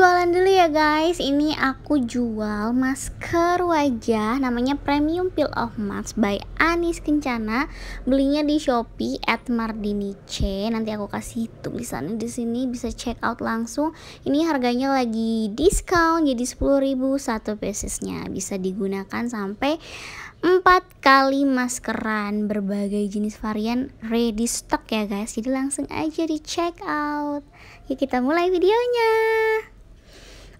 jualan dulu ya guys ini aku jual masker wajah namanya premium peel off mask by Anis Kencana belinya di Shopee at Mardini C nanti aku kasih tulisannya di sini bisa check out langsung ini harganya lagi diskon jadi 10.000 satu piecesnya bisa digunakan sampai empat kali maskeran berbagai jenis varian ready stock ya guys jadi langsung aja di check out yuk kita mulai videonya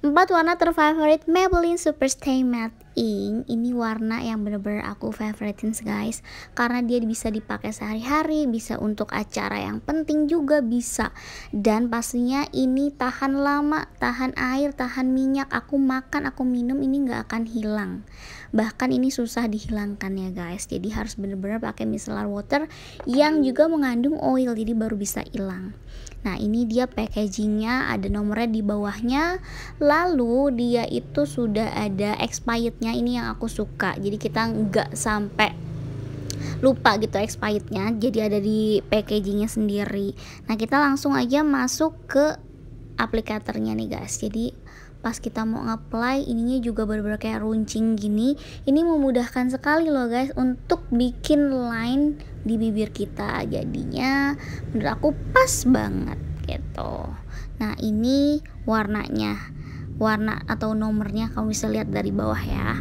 But one of the favorite Maybelline Super Stay Matte ink ini warna yang bener-bener aku favoritin guys karena dia bisa dipakai sehari-hari bisa untuk acara yang penting juga bisa dan pastinya ini tahan lama tahan air tahan minyak aku makan aku minum ini nggak akan hilang bahkan ini susah dihilangkan ya guys jadi harus bener-bener pakai micellar water yang juga mengandung oil jadi baru bisa hilang nah ini dia packagingnya ada nomornya di bawahnya lalu dia itu sudah ada expirednya rasanya ini yang aku suka jadi kita nggak sampai lupa gitu expirednya jadi ada di packagingnya sendiri nah kita langsung aja masuk ke aplikatornya nih guys jadi pas kita mau apply ininya juga bener-bener kayak runcing gini ini memudahkan sekali loh guys untuk bikin line di bibir kita jadinya menurut aku pas banget gitu nah ini warnanya warna atau nomornya kamu bisa lihat dari bawah ya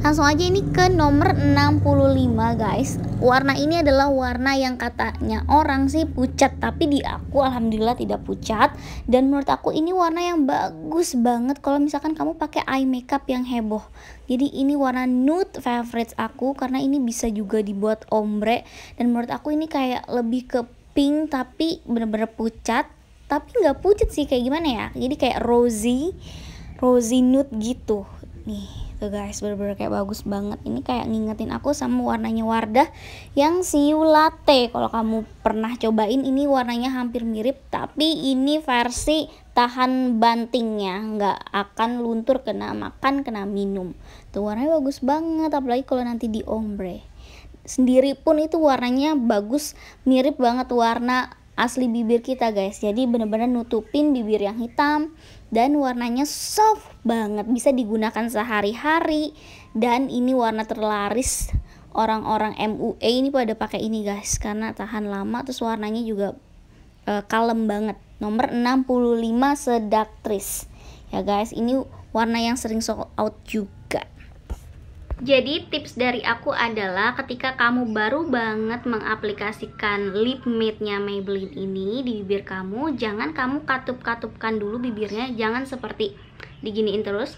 langsung aja ini ke nomor 65 guys warna ini adalah warna yang katanya orang sih pucat tapi di aku alhamdulillah tidak pucat dan menurut aku ini warna yang bagus banget kalau misalkan kamu pakai eye makeup yang heboh jadi ini warna nude favorite aku karena ini bisa juga dibuat ombre dan menurut aku ini kayak lebih ke pink tapi bener-bener pucat tapi nggak pucet sih kayak gimana ya jadi kayak rosy rosy nude gitu nih tuh guys bener-bener kayak bagus banget ini kayak ngingetin aku sama warnanya Wardah yang siu latte kalau kamu pernah cobain ini warnanya hampir mirip tapi ini versi tahan bantingnya nggak akan luntur kena makan kena minum tuh warnanya bagus banget apalagi kalau nanti di ombre sendiri pun itu warnanya bagus mirip banget warna asli bibir kita guys jadi bener-bener nutupin bibir yang hitam dan warnanya soft banget bisa digunakan sehari-hari dan ini warna terlaris orang-orang MUA e ini pada pakai ini guys karena tahan lama terus warnanya juga e, kalem banget nomor 65 sedaktris ya guys ini warna yang sering sold out juga jadi tips dari aku adalah ketika kamu baru banget mengaplikasikan lip matte-nya Maybelline ini di bibir kamu, jangan kamu katup-katupkan dulu bibirnya, jangan seperti diginiin terus.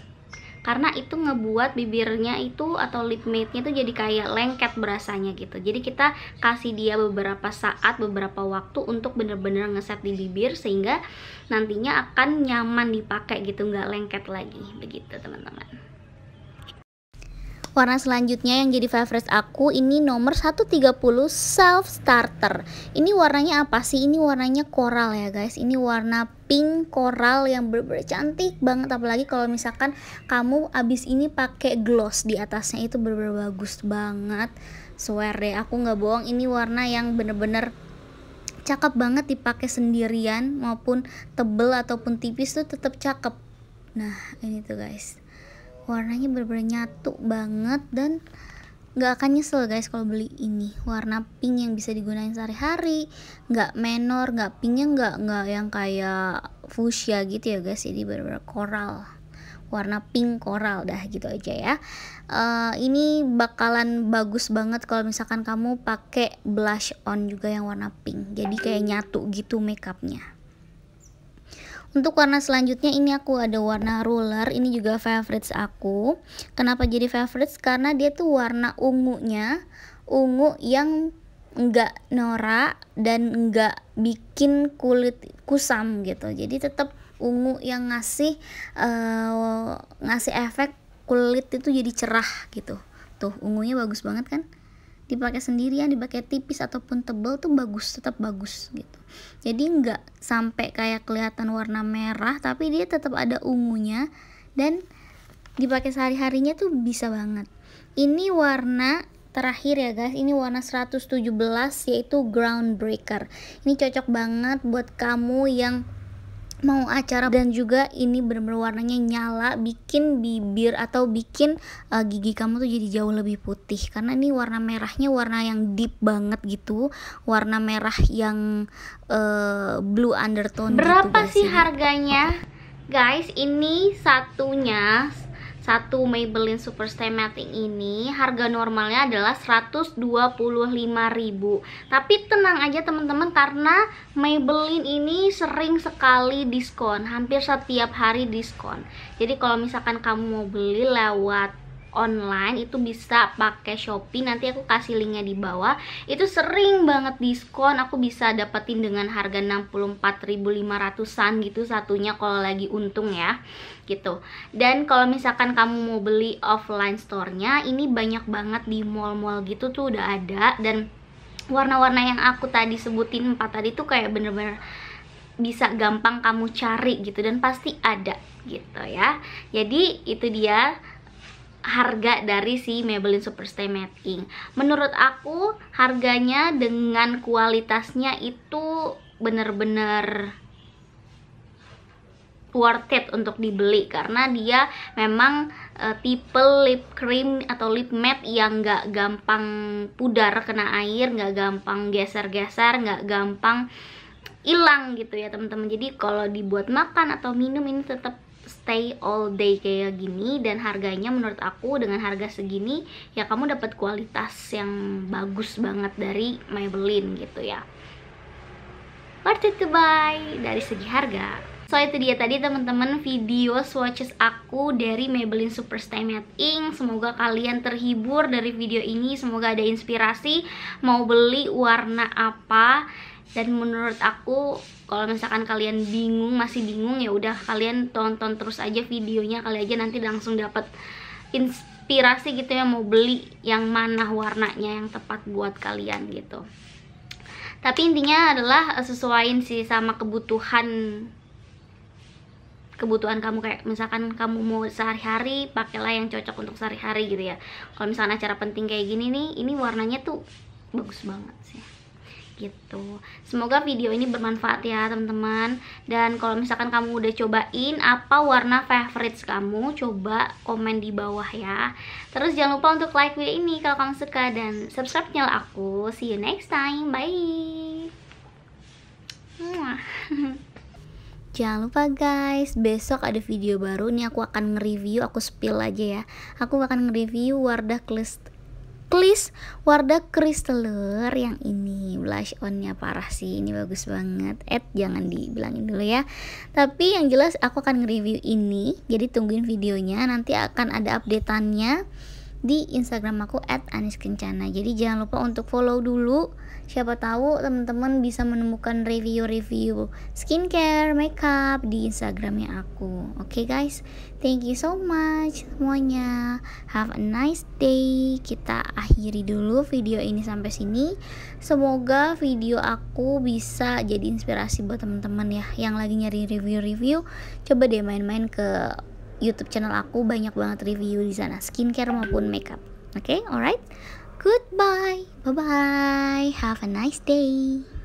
Karena itu ngebuat bibirnya itu atau lip matte-nya itu jadi kayak lengket berasanya gitu. Jadi kita kasih dia beberapa saat, beberapa waktu untuk bener-bener ngeset di bibir sehingga nantinya akan nyaman dipakai gitu, nggak lengket lagi begitu teman-teman. Warna selanjutnya yang jadi favorite aku ini nomor 130 self starter. Ini warnanya apa sih? Ini warnanya coral ya guys. Ini warna pink coral yang bener cantik banget apalagi kalau misalkan kamu abis ini pakai gloss di atasnya itu bener bagus banget. Swear deh aku nggak bohong ini warna yang bener-bener cakep banget dipakai sendirian maupun tebel ataupun tipis tuh tetap cakep. Nah, ini tuh guys warnanya bener-bener nyatu banget dan gak akan nyesel guys kalau beli ini warna pink yang bisa digunakan sehari-hari gak menor gak pinknya gak gak yang kayak fuchsia gitu ya guys jadi benar-benar koral warna pink koral dah gitu aja ya uh, ini bakalan bagus banget kalau misalkan kamu pakai blush on juga yang warna pink jadi kayak nyatu gitu makeupnya untuk warna selanjutnya ini aku ada warna ruler, ini juga favorites aku. Kenapa jadi favorites? Karena dia tuh warna ungunya, ungu yang enggak norak dan enggak bikin kulit kusam gitu. Jadi tetap ungu yang ngasih uh, ngasih efek kulit itu jadi cerah gitu. Tuh, ungunya bagus banget kan? dipakai sendirian dipakai tipis ataupun tebal tuh bagus tetap bagus gitu jadi nggak sampai kayak kelihatan warna merah tapi dia tetap ada ungunya dan dipakai sehari harinya tuh bisa banget ini warna terakhir ya guys ini warna 117 yaitu groundbreaker ini cocok banget buat kamu yang mau acara dan juga ini bener-bener warnanya nyala bikin bibir atau bikin uh, gigi kamu tuh jadi jauh lebih putih karena ini warna merahnya warna yang deep banget gitu warna merah yang uh, blue undertone gitu, berapa gitu sih harganya guys ini satunya satu Maybelline Superstay Matting ini harga normalnya adalah 125.000. Tapi tenang aja teman-teman karena Maybelline ini sering sekali diskon, hampir setiap hari diskon. Jadi kalau misalkan kamu mau beli lewat online itu bisa pakai Shopee nanti aku kasih linknya di bawah itu sering banget diskon aku bisa dapetin dengan harga 64.500an gitu satunya kalau lagi untung ya gitu dan kalau misalkan kamu mau beli offline store-nya ini banyak banget di mall-mall gitu tuh udah ada dan warna-warna yang aku tadi sebutin empat tadi tuh kayak bener-bener bisa gampang kamu cari gitu dan pasti ada gitu ya jadi itu dia harga dari si Maybelline Superstay Matte Ink. Menurut aku harganya dengan kualitasnya itu bener-bener worth it untuk dibeli karena dia memang e, tipe lip cream atau lip matte yang gak gampang pudar kena air, gak gampang geser-geser, gak gampang hilang gitu ya teman-teman. Jadi kalau dibuat makan atau minum ini tetap stay all day kayak gini dan harganya menurut aku dengan harga segini ya kamu dapat kualitas yang bagus banget dari Maybelline gitu ya worth it to buy dari segi harga So itu dia tadi teman-teman video swatches aku dari Maybelline Superstay Matte Ink Semoga kalian terhibur dari video ini Semoga ada inspirasi mau beli warna apa dan menurut aku kalau misalkan kalian bingung masih bingung ya udah kalian tonton terus aja videonya kali aja nanti langsung dapat inspirasi gitu ya mau beli yang mana warnanya yang tepat buat kalian gitu tapi intinya adalah eh, sesuaiin sih sama kebutuhan kebutuhan kamu kayak misalkan kamu mau sehari-hari pakailah yang cocok untuk sehari-hari gitu ya kalau misalkan acara penting kayak gini nih ini warnanya tuh bagus banget sih gitu semoga video ini bermanfaat ya teman-teman dan kalau misalkan kamu udah cobain apa warna favorites kamu coba komen di bawah ya terus jangan lupa untuk like video ini kalau kamu suka dan subscribe channel aku see you next time bye Jangan lupa guys, besok ada video baru nih aku akan nge-review, aku spill aja ya. Aku akan nge-review Wardah Klist please Wardah Crystaler yang ini blush onnya parah sih ini bagus banget Ed jangan dibilangin dulu ya tapi yang jelas aku akan nge-review ini jadi tungguin videonya nanti akan ada updateannya di Instagram aku @aniskencana. Jadi jangan lupa untuk follow dulu. Siapa tahu teman-teman bisa menemukan review-review skincare, makeup di Instagramnya aku. Oke okay guys, thank you so much semuanya. Have a nice day. Kita akhiri dulu video ini sampai sini. Semoga video aku bisa jadi inspirasi buat teman-teman ya yang lagi nyari review-review. Coba deh main-main ke YouTube channel aku banyak banget review di sana skincare maupun makeup. Oke, okay? alright. Goodbye. Bye bye. Have a nice day.